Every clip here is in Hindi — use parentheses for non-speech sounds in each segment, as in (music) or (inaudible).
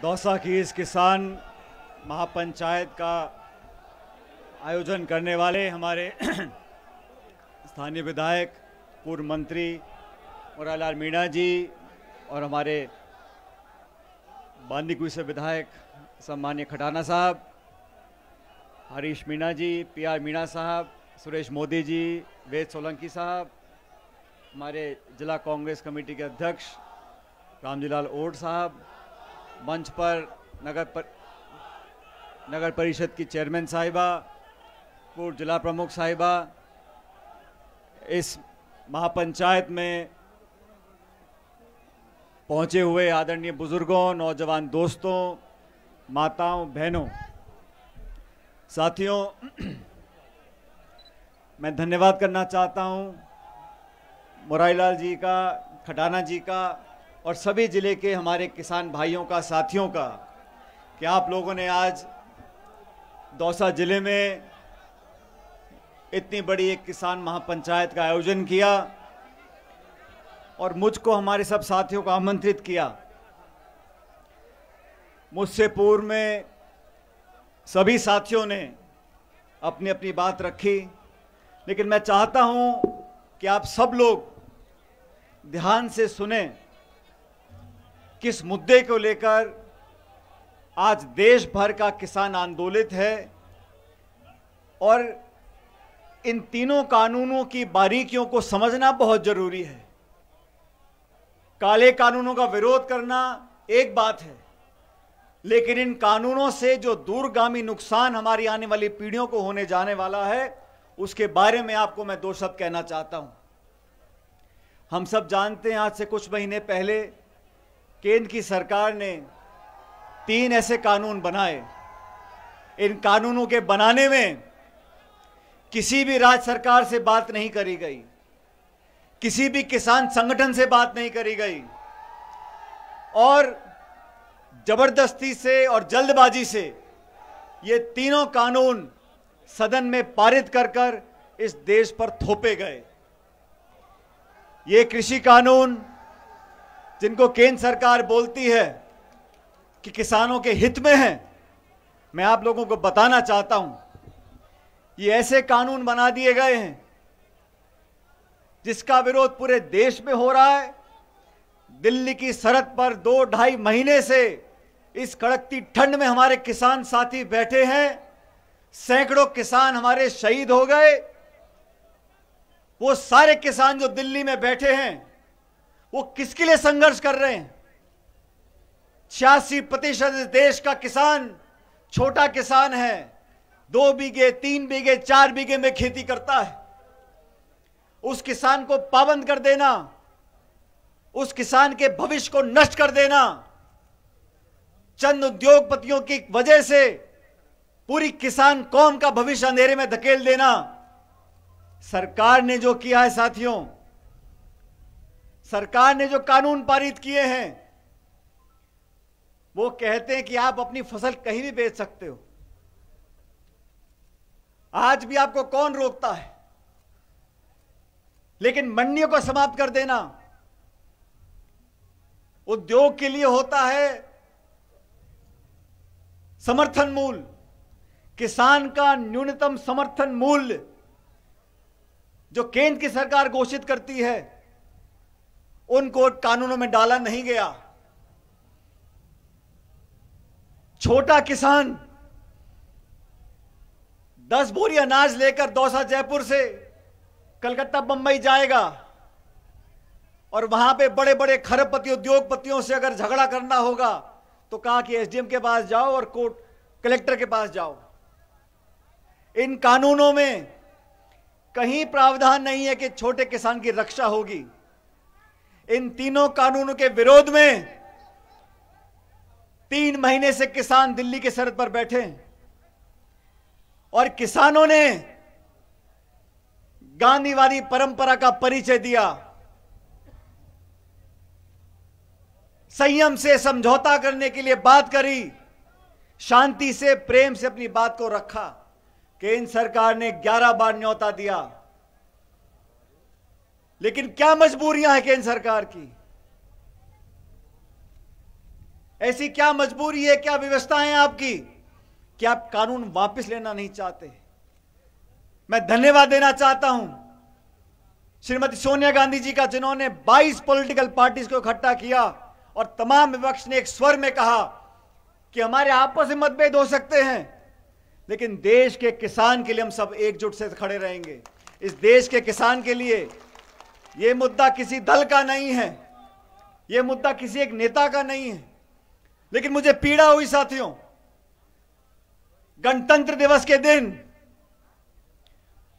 दौसा की इस किसान महापंचायत का आयोजन करने वाले हमारे (clears throat) स्थानीय विधायक पूर्व मंत्री मुरालाल मीणा जी और हमारे बांदीकुई से विधायक सम्मान्य खटाना साहब हरीश मीणा जी पी आर मीणा साहब सुरेश मोदी जी वेद सोलंकी साहब हमारे जिला कांग्रेस कमेटी के अध्यक्ष रामजीलाल ओड साहब मंच पर नगर पर नगर परिषद की चेयरमैन साहिबा पूर्व जिला प्रमुख साहिबा इस महापंचायत में पहुंचे हुए आदरणीय बुजुर्गों नौजवान दोस्तों माताओं बहनों साथियों (clears throat) मैं धन्यवाद करना चाहता हूं मुरारीलाल जी का खटाना जी का और सभी ज़िले के हमारे किसान भाइयों का साथियों का कि आप लोगों ने आज दौसा ज़िले में इतनी बड़ी एक किसान महापंचायत का आयोजन किया और मुझको हमारे सब साथियों को आमंत्रित किया मुझसे पूर्व में सभी साथियों ने अपनी अपनी बात रखी लेकिन मैं चाहता हूं कि आप सब लोग ध्यान से सुने किस मुद्दे को लेकर आज देश भर का किसान आंदोलित है और इन तीनों कानूनों की बारीकियों को समझना बहुत जरूरी है काले कानूनों का विरोध करना एक बात है लेकिन इन कानूनों से जो दूरगामी नुकसान हमारी आने वाली पीढ़ियों को होने जाने वाला है उसके बारे में आपको मैं दो शब्द कहना चाहता हूं हम सब जानते हैं आज से कुछ महीने पहले केंद्र की सरकार ने तीन ऐसे कानून बनाए इन कानूनों के बनाने में किसी भी राज्य सरकार से बात नहीं करी गई किसी भी किसान संगठन से बात नहीं करी गई और जबरदस्ती से और जल्दबाजी से ये तीनों कानून सदन में पारित कर कर इस देश पर थोपे गए ये कृषि कानून जिनको केंद्र सरकार बोलती है कि किसानों के हित में है मैं आप लोगों को बताना चाहता हूं ये ऐसे कानून बना दिए गए हैं जिसका विरोध पूरे देश में हो रहा है दिल्ली की सरहद पर दो ढाई महीने से इस कड़कती ठंड में हमारे किसान साथी बैठे हैं सैकड़ों किसान हमारे शहीद हो गए वो सारे किसान जो दिल्ली में बैठे हैं वो किसके लिए संघर्ष कर रहे हैं छियासी प्रतिशत देश का किसान छोटा किसान है दो बीघे तीन बीघे चार बीघे में खेती करता है उस किसान को पाबंद कर देना उस किसान के भविष्य को नष्ट कर देना चंद उद्योगपतियों की वजह से पूरी किसान कौम का भविष्य अंधेरे में धकेल देना सरकार ने जो किया है साथियों सरकार ने जो कानून पारित किए हैं वो कहते हैं कि आप अपनी फसल कहीं भी बेच सकते हो आज भी आपको कौन रोकता है लेकिन मंडियों को समाप्त कर देना उद्योग के लिए होता है समर्थन मूल्य किसान का न्यूनतम समर्थन मूल्य जो केंद्र की सरकार घोषित करती है उनको कानूनों में डाला नहीं गया छोटा किसान दस बोरी अनाज लेकर दौसा जयपुर से कलकत्ता बंबई जाएगा और वहां पे बड़े बड़े खरबपति उद्योगपतियों से अगर झगड़ा करना होगा तो कहा कि एसडीएम के पास जाओ और कोर्ट कलेक्टर के पास जाओ इन कानूनों में कहीं प्रावधान नहीं है कि छोटे किसान की रक्षा होगी इन तीनों कानूनों के विरोध में तीन महीने से किसान दिल्ली के सरहद पर बैठे और किसानों ने गांधीवादी परंपरा का परिचय दिया संयम से समझौता करने के लिए बात करी शांति से प्रेम से अपनी बात को रखा केंद्र सरकार ने 11 बार न्योता दिया लेकिन क्या मजबूरियां हैं केंद्र सरकार की ऐसी क्या मजबूरी है क्या व्यवस्थाएं आपकी कि आप कानून वापस लेना नहीं चाहते मैं धन्यवाद देना चाहता हूं श्रीमती सोनिया गांधी जी का जिन्होंने 22 पॉलिटिकल पार्टीज को इकट्ठा किया और तमाम विपक्ष ने एक स्वर में कहा कि हमारे आपस में मतभेद हो सकते हैं लेकिन देश के किसान के लिए हम सब एकजुट से खड़े रहेंगे इस देश के किसान के लिए ये मुद्दा किसी दल का नहीं है ये मुद्दा किसी एक नेता का नहीं है लेकिन मुझे पीड़ा हुई साथियों गणतंत्र दिवस के दिन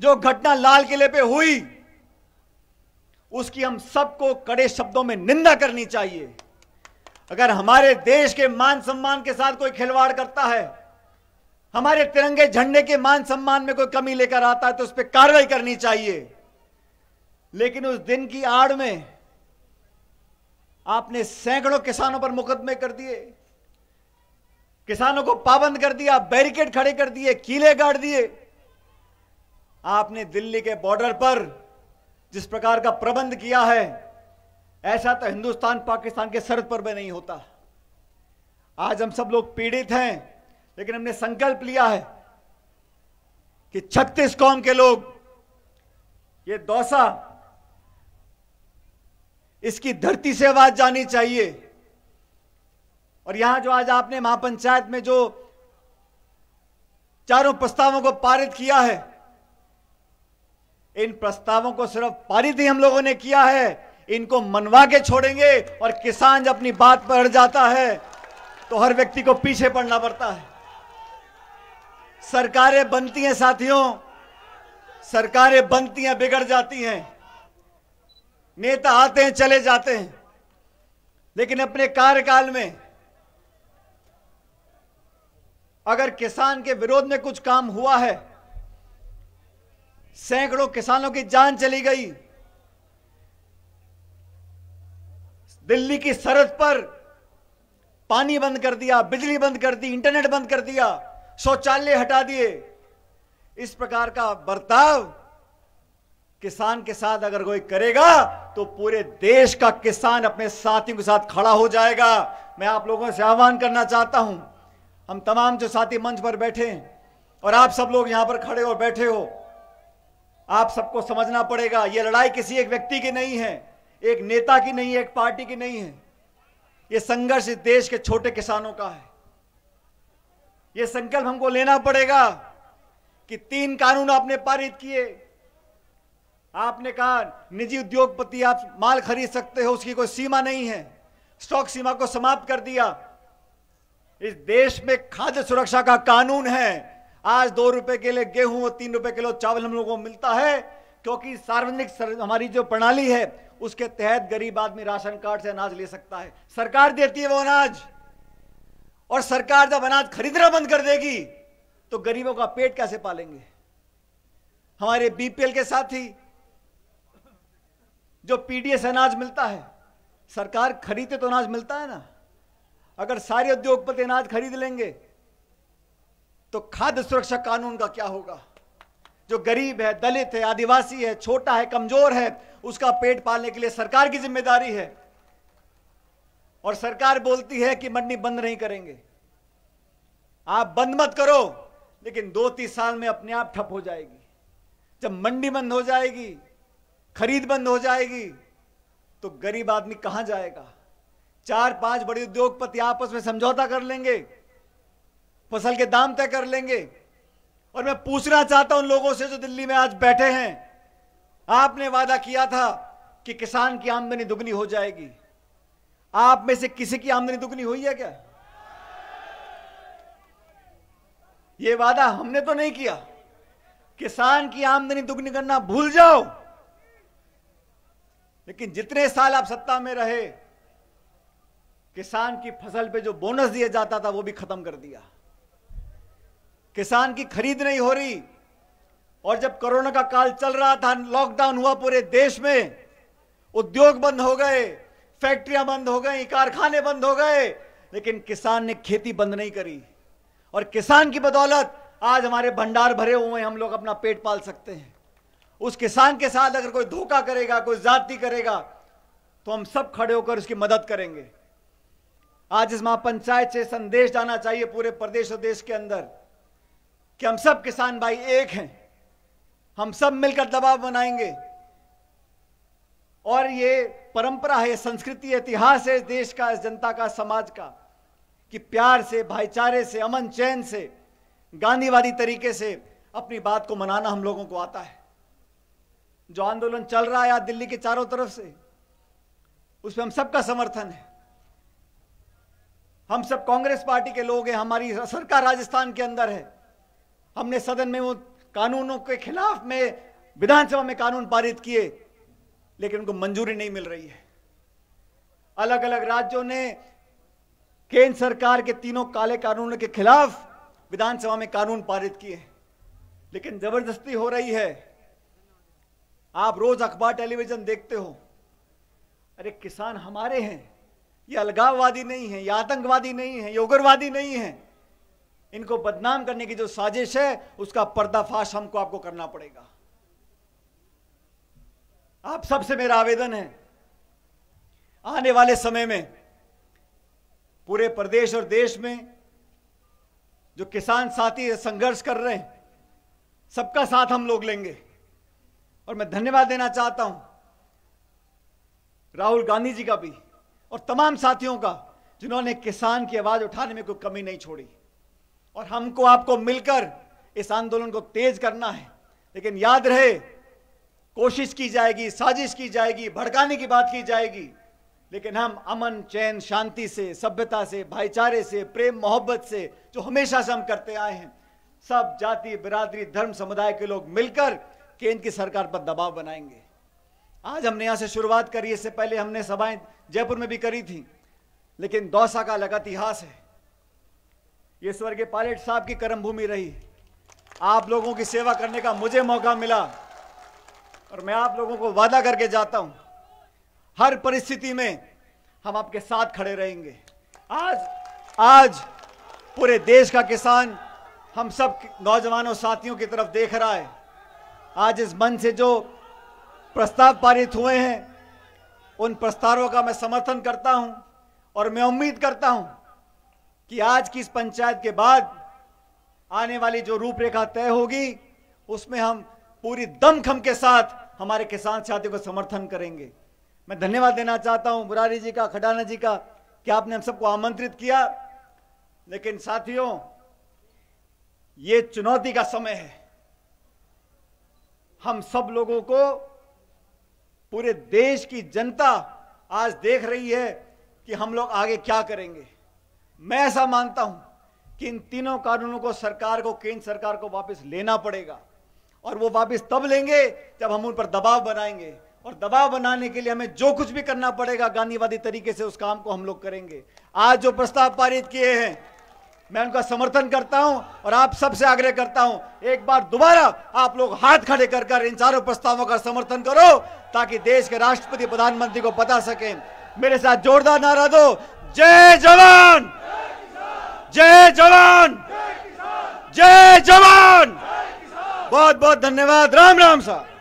जो घटना लाल किले पे हुई उसकी हम सबको कड़े शब्दों में निंदा करनी चाहिए अगर हमारे देश के मान सम्मान के साथ कोई खिलवाड़ करता है हमारे तिरंगे झंडे के मान सम्मान में कोई कमी लेकर आता है तो उस पर कार्रवाई करनी चाहिए लेकिन उस दिन की आड़ में आपने सैकड़ों किसानों पर मुकदमे कर दिए किसानों को पाबंद कर दिया बैरिकेड खड़े कर दिए कीले गाड़ दिए आपने दिल्ली के बॉर्डर पर जिस प्रकार का प्रबंध किया है ऐसा तो हिंदुस्तान पाकिस्तान के सरहद पर भी नहीं होता आज हम सब लोग पीड़ित हैं लेकिन हमने संकल्प लिया है कि छत्तीस कौम के लोग ये दौसा इसकी धरती से आवाज जानी चाहिए और यहां जो आज आपने महापंचायत में जो चारों प्रस्तावों को पारित किया है इन प्रस्तावों को सिर्फ पारित ही हम लोगों ने किया है इनको मनवा के छोड़ेंगे और किसान जब अपनी बात पर अड़ जाता है तो हर व्यक्ति को पीछे पड़ना पड़ता है सरकारें बनती हैं साथियों सरकारें बनती हैं बिगड़ जाती हैं नेता आते हैं चले जाते हैं लेकिन अपने कार्यकाल में अगर किसान के विरोध में कुछ काम हुआ है सैकड़ों किसानों की जान चली गई दिल्ली की सरहद पर पानी बंद कर दिया बिजली बंद कर दी इंटरनेट बंद कर दिया शौचालय हटा दिए इस प्रकार का बर्ताव किसान के साथ अगर कोई करेगा तो पूरे देश का किसान अपने साथियों के साथ खड़ा हो जाएगा मैं आप लोगों से आह्वान करना चाहता हूं हम तमाम जो साथी मंच पर बैठे हैं और आप सब लोग यहां पर खड़े हो बैठे हो आप सबको समझना पड़ेगा यह लड़ाई किसी एक व्यक्ति की नहीं है एक नेता की नहीं है एक पार्टी की नहीं है यह संघर्ष देश के छोटे किसानों का है यह संकल्प हमको लेना पड़ेगा कि तीन कानून आपने पारित किए आपने कहा निजी उद्योगपति आप माल खरीद सकते हो उसकी कोई सीमा नहीं है स्टॉक सीमा को समाप्त कर दिया इस देश में खाद्य सुरक्षा का कानून है आज दो रुपए के लिए गेहूं और तीन रुपए किलो चावल हम लोगों को मिलता है क्योंकि सार्वजनिक हमारी जो प्रणाली है उसके तहत गरीब आदमी राशन कार्ड से अनाज ले सकता है सरकार देती है वो अनाज और सरकार जब अनाज खरीदना बंद कर देगी तो गरीबों का पेट कैसे पालेंगे हमारे बीपीएल के साथ ही जो पीडीएस अनाज मिलता है सरकार खरीदे तो अनाज मिलता है ना अगर सारे उद्योगपति अनाज खरीद लेंगे तो खाद्य सुरक्षा कानून का क्या होगा जो गरीब है दलित है आदिवासी है छोटा है कमजोर है उसका पेट पालने के लिए सरकार की जिम्मेदारी है और सरकार बोलती है कि मंडी बंद नहीं करेंगे आप बंद मत करो लेकिन दो तीन साल में अपने आप ठप हो जाएगी जब मंडी बंद हो जाएगी खरीद बंद हो जाएगी तो गरीब आदमी कहां जाएगा चार पांच बड़े उद्योगपति आपस में समझौता कर लेंगे फसल के दाम तय कर लेंगे और मैं पूछना चाहता हूं लोगों से जो दिल्ली में आज बैठे हैं आपने वादा किया था कि किसान की आमदनी दुगनी हो जाएगी आप में से किसी की आमदनी दुगनी हुई है क्या ये वादा हमने तो नहीं किया किसान की आमदनी दुगनी करना भूल जाओ लेकिन जितने साल आप सत्ता में रहे किसान की फसल पे जो बोनस दिया जाता था वो भी खत्म कर दिया किसान की खरीद नहीं हो रही और जब कोरोना का काल चल रहा था लॉकडाउन हुआ पूरे देश में उद्योग बंद हो गए फैक्ट्रियां बंद हो गई कारखाने बंद हो गए लेकिन किसान ने खेती बंद नहीं करी और किसान की बदौलत आज हमारे भंडार भरे हुए हैं हम लोग अपना पेट पाल सकते हैं उस किसान के साथ अगर कोई धोखा करेगा कोई जाति करेगा तो हम सब खड़े होकर उसकी मदद करेंगे आज इस महापंचायत से संदेश जाना चाहिए पूरे प्रदेश और देश के अंदर कि हम सब किसान भाई एक हैं हम सब मिलकर दबाव बनाएंगे और ये परंपरा है संस्कृति इतिहास है इस देश का इस जनता का समाज का कि प्यार से भाईचारे से अमन चैन से गांधीवादी तरीके से अपनी बात को मनाना हम लोगों को आता है जो आंदोलन चल रहा है आज दिल्ली के चारों तरफ से उसमें हम सबका समर्थन है हम सब कांग्रेस पार्टी के लोग हैं हमारी सरकार राजस्थान के अंदर है हमने सदन में वो कानूनों के खिलाफ में विधानसभा में कानून पारित किए लेकिन उनको मंजूरी नहीं मिल रही है अलग अलग राज्यों ने केंद्र सरकार के तीनों काले कानूनों के खिलाफ विधानसभा में कानून पारित किए लेकिन जबरदस्ती हो रही है आप रोज अखबार टेलीविजन देखते हो अरे किसान हमारे हैं ये अलगाववादी नहीं है ये आतंकवादी नहीं है ये उग्रवादी नहीं है इनको बदनाम करने की जो साजिश है उसका पर्दाफाश हमको आपको करना पड़ेगा आप सबसे मेरा आवेदन है आने वाले समय में पूरे प्रदेश और देश में जो किसान साथी संघर्ष कर रहे हैं सबका साथ हम लोग लेंगे और मैं धन्यवाद देना चाहता हूं राहुल गांधी जी का भी और तमाम साथियों का जिन्होंने किसान की आवाज उठाने में कोई कमी नहीं छोड़ी और हमको आपको मिलकर इस आंदोलन को तेज करना है लेकिन याद रहे कोशिश की जाएगी साजिश की जाएगी भड़काने की बात की जाएगी लेकिन हम अमन चैन शांति से सभ्यता से भाईचारे से प्रेम मोहब्बत से जो हमेशा से हम करते आए हैं सब जाति बिरादरी धर्म समुदाय के लोग मिलकर केंद्र की सरकार पर दबाव बनाएंगे आज हमने यहाँ से शुरुआत करी इससे पहले हमने सभाएं जयपुर में भी करी थी लेकिन दौसा का अलग इतिहास है ये स्वर्गीय पायलट साहब की कर्म भूमि रही आप लोगों की सेवा करने का मुझे मौका मिला और मैं आप लोगों को वादा करके जाता हूं हर परिस्थिति में हम आपके साथ खड़े रहेंगे आज आज पूरे देश का किसान हम सब नौजवानों साथियों की तरफ देख रहा है आज इस मंच से जो प्रस्ताव पारित हुए हैं उन प्रस्तावों का मैं समर्थन करता हूं और मैं उम्मीद करता हूं कि आज की इस पंचायत के बाद आने वाली जो रूपरेखा तय होगी उसमें हम पूरी दमखम के साथ हमारे किसान साथियों को समर्थन करेंगे मैं धन्यवाद देना चाहता हूं मुरारी जी का खडाना जी का कि आपने हम सबको आमंत्रित किया लेकिन साथियों ये चुनौती का समय है हम सब लोगों को पूरे देश की जनता आज देख रही है कि हम लोग आगे क्या करेंगे मैं ऐसा मानता हूं कि इन तीनों कानूनों को सरकार को केंद्र सरकार को वापस लेना पड़ेगा और वो वापस तब लेंगे जब हम उन पर दबाव बनाएंगे और दबाव बनाने के लिए हमें जो कुछ भी करना पड़ेगा गांधीवादी तरीके से उस काम को हम लोग करेंगे आज जो प्रस्ताव पारित किए हैं मैं उनका समर्थन करता हूं और आप सबसे आग्रह करता हूं एक बार दोबारा आप लोग हाथ खड़े कर कर इन चारों प्रस्तावों का समर्थन करो ताकि देश के राष्ट्रपति प्रधानमंत्री को बता सके मेरे साथ जोरदार नारा दो जय जवान जय जवान जय जवान बहुत बहुत धन्यवाद राम राम साहब